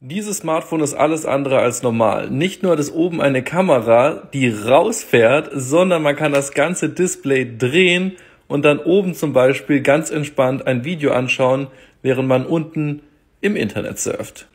Dieses Smartphone ist alles andere als normal. Nicht nur hat es oben eine Kamera, die rausfährt, sondern man kann das ganze Display drehen und dann oben zum Beispiel ganz entspannt ein Video anschauen, während man unten im Internet surft.